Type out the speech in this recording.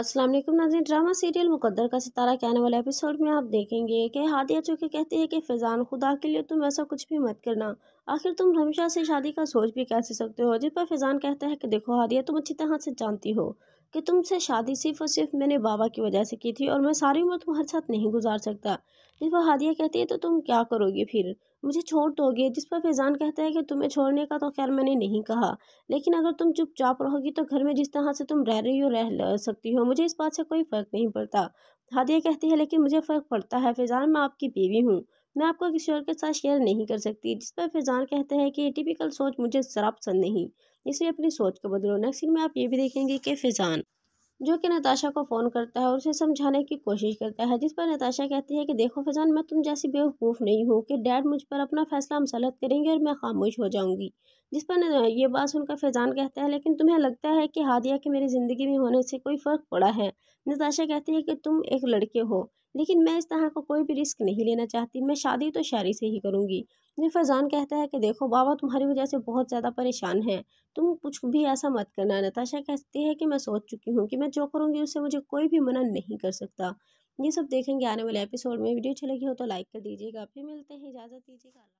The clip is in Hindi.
असलम नाजी ड्रामा सीरियल मुकद्दर का सितारा के आने वाले एपिसोड में आप देखेंगे कि हादिया चौके कहती है कि फैज़ान खुदा के लिए तुम ऐसा कुछ भी मत करना आखिर तुम हमेशा से शादी का सोच भी कैसे सकते हो जिस पर फैज़ान कहता है कि देखो हादिया तुम अच्छी तरह से जानती हो कि तुमसे शादी सिर्फ और सिर्फ मैंने बाबा की वजह से की थी और मैं सारी उम्र तुम्हारे साथ नहीं गुजार सकता जिस पर हादिया कहती है तो तुम क्या करोगे फिर मुझे छोड़ दोगे जिस पर फैज़ान कहता है कि तुम्हें छोड़ने का तो खैर मैंने नहीं कहा लेकिन अगर तुम चुपचाप रहोगी तो घर में जिस तरह से तुम रह रही हो रह सकती हो मुझे इस बात से कोई फ़र्क नहीं पड़ता हादिया कहती है लेकिन मुझे फ़र्क पड़ता है फैज़ान मैं आपकी बीवी हूँ मैं आपको किसी और के साथ शेयर नहीं कर सकती जिस पर फैजान कहते हैं कि टिपिकल सोच मुझे ज़रा पसंद नहीं इसलिए अपनी सोच को बदलो नेक्स्ट में आप ये भी देखेंगे कि फैजान जो कि नताशा को फ़ोन करता है और उसे समझाने की कोशिश करता है जिस पर नताशा कहती है कि देखो फैजान मैं तुम जैसी बेवकूफ़ नहीं हूँ कि डैड मुझ पर अपना फ़ैसला मसलत करेंगे और मैं खामोश हो जाऊँगी जिस पर ये बात सुनकर फैजान कहता है लेकिन तुम्हें लगता है कि हादिया के मेरी ज़िंदगी में होने से कोई फ़र्क पड़ा है नताशा कहती है कि तुम एक लड़के हो लेकिन मैं इस तरह का को कोई भी रिस्क नहीं लेना चाहती मैं शादी तो शायरी से ही करूँगी फिर फैजान कहता है कि देखो बाबा तुम्हारी वजह से बहुत ज़्यादा परेशान हैं तुम कुछ भी ऐसा मत करना नताशा कहती है कि मैं सोच चुकी हूँ कि मैं जो करूँगी उससे मुझे कोई भी मना नहीं कर सकता ये सब देखेंगे आने वाले एपिसोड में वीडियो अच्छी लगी हो तो लाइक कर दीजिएगा फिर मिलते हैं इजाज़त दीजिएगा